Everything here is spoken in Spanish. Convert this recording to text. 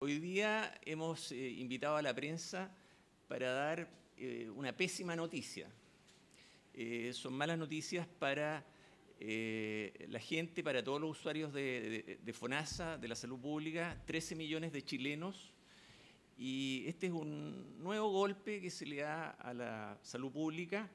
Hoy día hemos eh, invitado a la prensa para dar eh, una pésima noticia. Eh, son malas noticias para la gente, para todos los usuarios de, FONASA, de la salud pública, 13 millones de chilenos. Y este es un nuevo golpe que se le da a la salud pública